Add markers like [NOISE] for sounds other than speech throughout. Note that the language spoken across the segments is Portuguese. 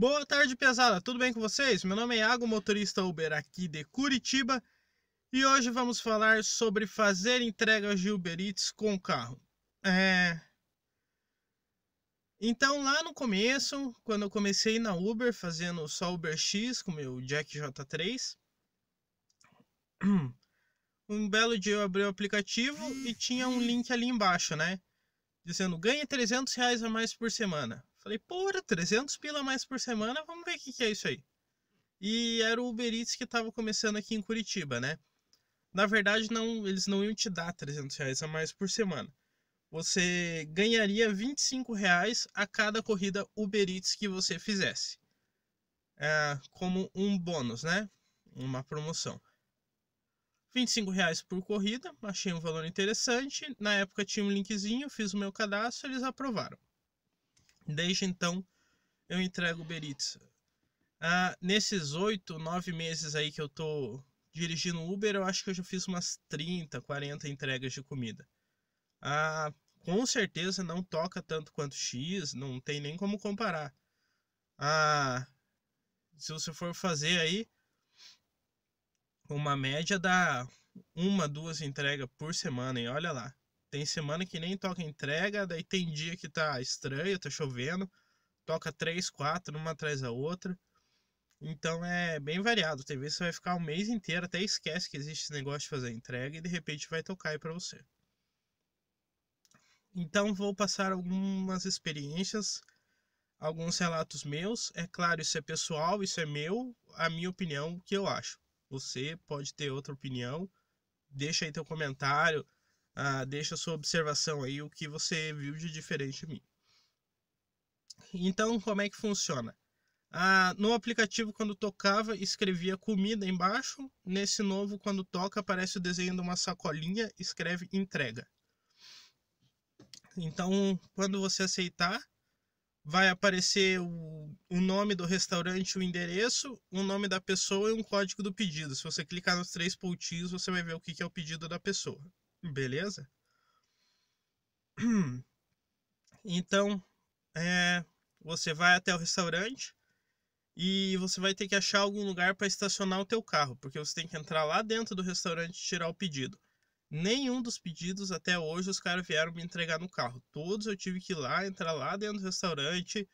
Boa tarde, pesada. Tudo bem com vocês? Meu nome é Iago, motorista Uber aqui de Curitiba, e hoje vamos falar sobre fazer entregas de Uber Eats com carro. É... Então, lá no começo, quando eu comecei na Uber, fazendo só Uber X com meu Jack J3, [CLEARS THROAT] um belo dia eu abri o aplicativo e tinha um link ali embaixo, né? Dizendo, ganhe 300 reais a mais por semana. Falei, porra, 300 pila mais por semana, vamos ver o que, que é isso aí. E era o Uber Eats que estava começando aqui em Curitiba, né? Na verdade, não, eles não iam te dar 300 reais a mais por semana. Você ganharia 25 reais a cada corrida Uber Eats que você fizesse. É, como um bônus, né? Uma promoção. 25 reais por corrida, achei um valor interessante. Na época tinha um linkzinho, fiz o meu cadastro, eles aprovaram. Desde então, eu entrego o Beritz. Ah, nesses oito, nove meses aí que eu tô dirigindo Uber, eu acho que eu já fiz umas 30, 40 entregas de comida. Ah, com certeza não toca tanto quanto X, não tem nem como comparar. Ah, se você for fazer aí, uma média dá uma, duas entregas por semana, e olha lá. Tem semana que nem toca entrega, daí tem dia que tá estranho, tá chovendo, toca três, quatro, uma atrás da outra. Então é bem variado. Tem vezes você vai ficar o um mês inteiro, até esquece que existe esse negócio de fazer entrega e de repente vai tocar aí pra você. Então vou passar algumas experiências, alguns relatos meus. É claro, isso é pessoal, isso é meu, a minha opinião, o que eu acho. Você pode ter outra opinião. Deixa aí teu comentário ah, deixa sua observação aí, o que você viu de diferente de mim. Então, como é que funciona? Ah, no aplicativo, quando tocava, escrevia comida embaixo. Nesse novo, quando toca, aparece o desenho de uma sacolinha, escreve entrega. Então, quando você aceitar, vai aparecer o, o nome do restaurante, o endereço, o nome da pessoa e um código do pedido. Se você clicar nos três pontinhos, você vai ver o que é o pedido da pessoa. Beleza? [CLEARS THROAT] Então, é, você vai até o restaurante e você vai ter que achar algum lugar para estacionar o teu carro, porque você tem que entrar lá dentro do restaurante e tirar o pedido. Nenhum dos pedidos até hoje os caras vieram me entregar no carro. Todos eu tive que ir lá, entrar lá dentro do restaurante,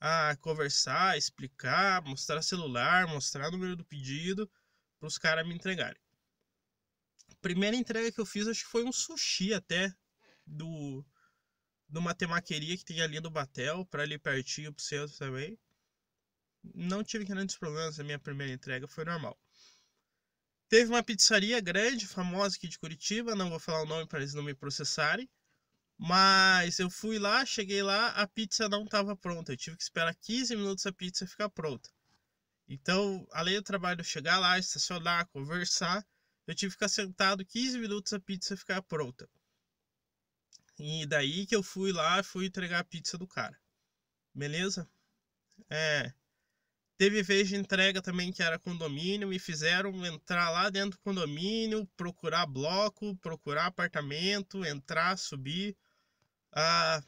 a conversar, explicar, mostrar celular, mostrar o número do pedido para os caras me entregarem primeira entrega que eu fiz, acho que foi um sushi até. Do. De uma temaqueria que tem ali do Batel, para ali pertinho pro centro também. Não tive grandes problemas, a minha primeira entrega foi normal. Teve uma pizzaria grande, famosa aqui de Curitiba, não vou falar o nome para eles não me processarem. Mas eu fui lá, cheguei lá, a pizza não estava pronta. Eu tive que esperar 15 minutos a pizza ficar pronta. Então, além do trabalho chegar lá, estacionar, conversar, eu tive que ficar sentado 15 minutos a pizza ficar pronta. E daí que eu fui lá, fui entregar a pizza do cara. Beleza? É. Teve vez de entrega também que era condomínio, me fizeram entrar lá dentro do condomínio, procurar bloco, procurar apartamento, entrar, subir. Ah,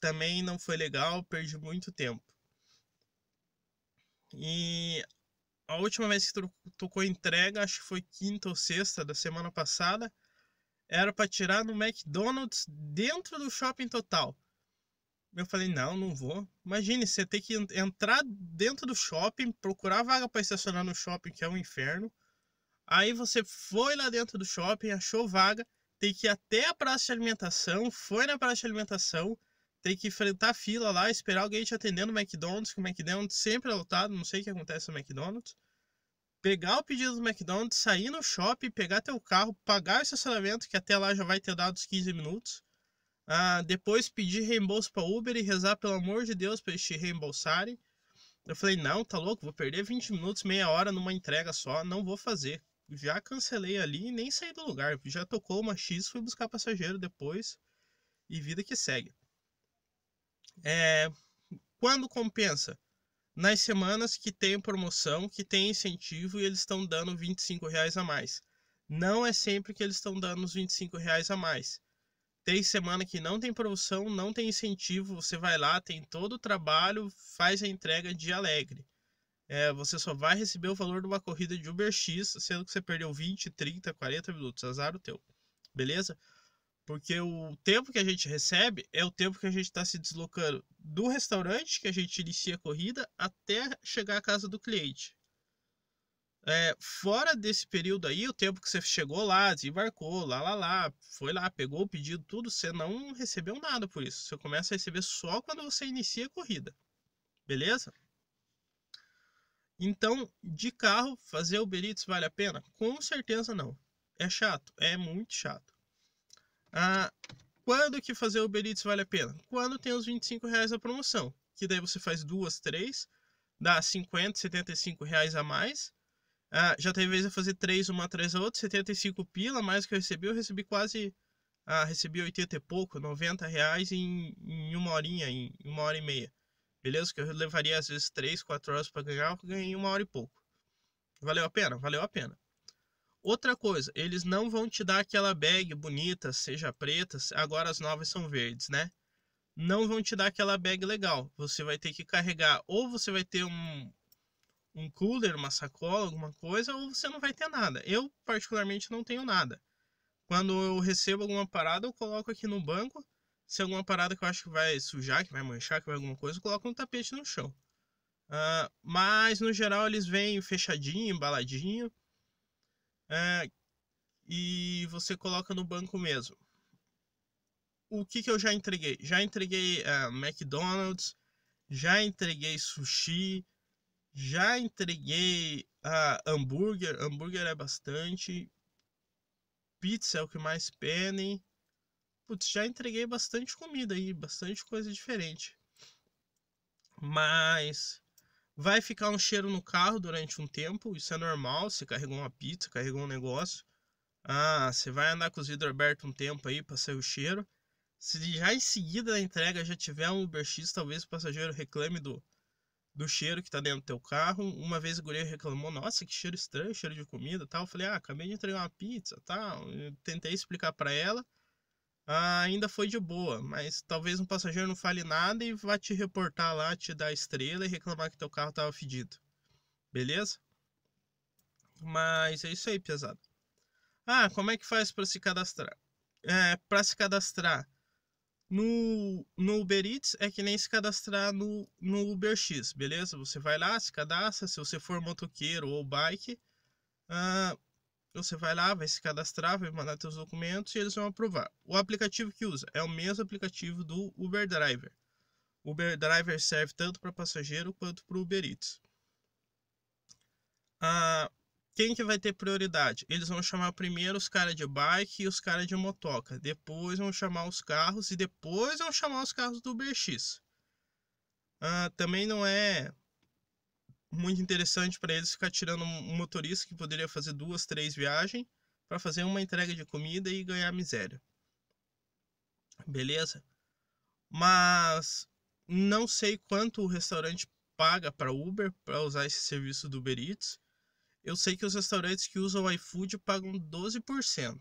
também não foi legal, perdi muito tempo. E a última vez que tocou entrega, acho que foi quinta ou sexta da semana passada, era para tirar no McDonald's dentro do shopping total. Eu falei, não, não vou. Imagine, você ter que entrar dentro do shopping, procurar vaga para estacionar no shopping, que é um inferno. Aí você foi lá dentro do shopping, achou vaga, tem que ir até a praça de alimentação, foi na praça de alimentação, tem que enfrentar a fila lá, esperar alguém te atender no McDonald's, que o McDonald's sempre é lotado, não sei o que acontece no McDonald's. Pegar o pedido do McDonald's, sair no shopping, pegar teu carro, pagar o estacionamento, que até lá já vai ter dado os 15 minutos. Ah, depois pedir reembolso para Uber e rezar, pelo amor de Deus, para eles te reembolsarem. Eu falei, não, tá louco, vou perder 20 minutos, meia hora numa entrega só, não vou fazer. Já cancelei ali e nem saí do lugar. Já tocou uma X, fui buscar passageiro depois. E vida que segue. É, quando compensa? Nas semanas que tem promoção, que tem incentivo e eles estão dando 25 reais a mais. Não é sempre que eles estão dando os 25 reais a mais. Tem semana que não tem promoção, não tem incentivo, você vai lá, tem todo o trabalho, faz a entrega de alegre. É, você só vai receber o valor de uma corrida de Uber X, sendo que você perdeu 20, 30, 40 minutos. Azar o teu. Beleza? Porque o tempo que a gente recebe é o tempo que a gente está se deslocando do restaurante que a gente inicia a corrida até chegar à casa do cliente. É, fora desse período aí, o tempo que você chegou lá, desembarcou, lá, lá, lá, foi lá, pegou o pedido, tudo, você não recebeu nada por isso. Você começa a receber só quando você inicia a corrida. Beleza? Então, de carro, fazer Uber Eats vale a pena? Com certeza não. É chato, é muito chato. Ah, quando que fazer o Eats vale a pena? Quando tem os 25 reais da promoção, que daí você faz duas, três, dá 50, 75 reais a mais. Ah, já tem vez de fazer três, uma atrás da outra, 75 pila, mais que eu recebi, eu recebi quase, ah, recebi 80 e pouco, 90 reais em, em uma horinha, em uma hora e meia. Beleza? Que eu levaria às vezes 3, 4 horas para ganhar, eu ganhei uma hora e pouco. Valeu a pena? Valeu a pena. Outra coisa, eles não vão te dar aquela bag bonita, seja preta, agora as novas são verdes, né? Não vão te dar aquela bag legal. Você vai ter que carregar, ou você vai ter um, um cooler, uma sacola, alguma coisa, ou você não vai ter nada. Eu, particularmente, não tenho nada. Quando eu recebo alguma parada, eu coloco aqui no banco. Se alguma parada que eu acho que vai sujar, que vai manchar, que vai alguma coisa, eu coloco no tapete no chão. Uh, mas, no geral, eles vêm fechadinho, embaladinho é, e você coloca no banco mesmo. O que, que eu já entreguei? Já entreguei é, McDonald's, já entreguei sushi, já entreguei uh, hambúrguer, hambúrguer é bastante. Pizza é o que mais pedem. Putz, já entreguei bastante comida aí, bastante coisa diferente. Mas Vai ficar um cheiro no carro durante um tempo, isso é normal. Você carregou uma pizza, carregou um negócio. Ah, você vai andar com os vidros abertos um tempo aí para sair o cheiro. Se já em seguida da entrega já tiver um UberX, talvez o passageiro reclame do, do cheiro que tá dentro do teu carro. Uma vez o guri reclamou, nossa, que cheiro estranho, cheiro de comida tal. Eu falei, ah, acabei de entregar uma pizza tal. Eu tentei explicar para ela. Ah, ainda foi de boa, mas talvez um passageiro não fale nada e vá te reportar lá, te dar estrela e reclamar que teu carro estava fedido. Beleza? Mas é isso aí, pesado. Ah, como é que faz para se cadastrar? É, para se cadastrar no, no Uber Eats é que nem se cadastrar no, no UberX, beleza? Você vai lá, se cadastra, se você for motoqueiro ou bike, ah, você vai lá, vai se cadastrar, vai mandar seus documentos e eles vão aprovar. O aplicativo que usa é o mesmo aplicativo do Uber Driver. O Uber Driver serve tanto para passageiro quanto para Uber Eats. Ah, quem que vai ter prioridade? Eles vão chamar primeiro os caras de bike e os caras de motoca. Depois vão chamar os carros e depois vão chamar os carros do UberX. Ah, também não é muito interessante para eles ficar tirando um motorista que poderia fazer duas, três viagens para fazer uma entrega de comida e ganhar miséria. Beleza? Mas não sei quanto o restaurante paga para Uber para usar esse serviço do Uber Eats. Eu sei que os restaurantes que usam o iFood pagam 12%.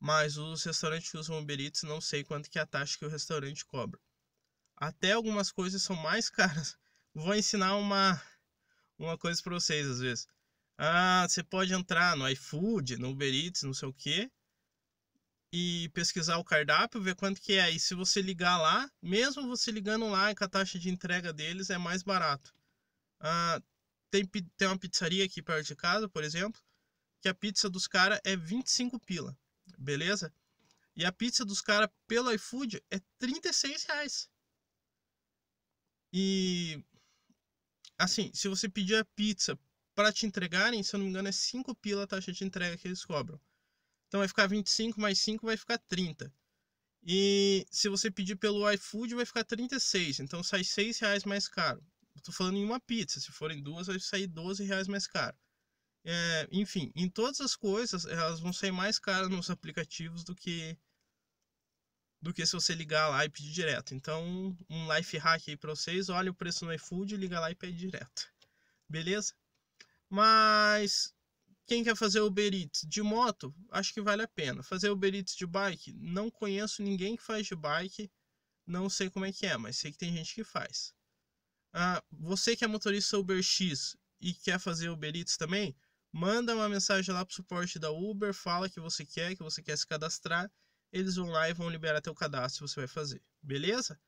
Mas os restaurantes que usam o Uber Eats não sei quanto que é a taxa que o restaurante cobra. Até algumas coisas são mais [LAUGHS] caras vou ensinar uma, uma coisa para vocês às vezes. Ah, você pode entrar no iFood, no Uber Eats, não sei o quê, e pesquisar o cardápio, ver quanto que é. E se você ligar lá, mesmo você ligando lá, que a taxa de entrega deles é mais barato. Ah, tem, tem uma pizzaria aqui perto de casa, por exemplo, que a pizza dos caras é 25 pila, beleza? E a pizza dos caras pelo iFood é 36 reais. E Assim, se você pedir a pizza para te entregarem, se eu não me engano, é 5 pila a taxa de entrega que eles cobram. Então vai ficar 25 mais 5 vai ficar 30. E se você pedir pelo iFood vai ficar 36, então sai 6 reais mais caro. Estou falando em uma pizza, se forem duas vai sair 12 reais mais caro. É, enfim, em todas as coisas elas vão sair mais caras nos aplicativos do que do que se você ligar lá e pedir direto. Então, um life hack aí para vocês, olha o preço no iFood, liga lá e pede direto. Beleza? Mas quem quer fazer Uber Eats de moto, acho que vale a pena. Fazer Uber Eats de bike, não conheço ninguém que faz de bike, não sei como é que é, mas sei que tem gente que faz. Ah, você que é motorista Uber X e quer fazer Uber Eats também, manda uma mensagem lá pro suporte da Uber, fala que você quer, que você quer se cadastrar eles vão lá e vão liberar teu cadastro você vai fazer, beleza?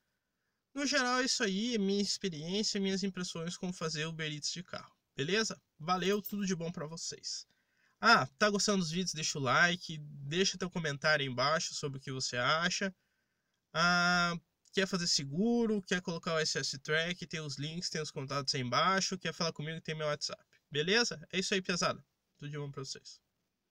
No geral é isso aí, é minha experiência, minhas impressões como fazer Uber Eats de carro, beleza? Valeu, tudo de bom para vocês. Ah, tá gostando dos vídeos? Deixa o like, deixa teu comentário aí embaixo sobre o que você acha. Ah, quer fazer seguro, quer colocar o SS Track, tem os links, tem os contatos aí embaixo, quer falar comigo, tem meu WhatsApp. Beleza? É isso aí, pesada. Tudo de bom pra vocês.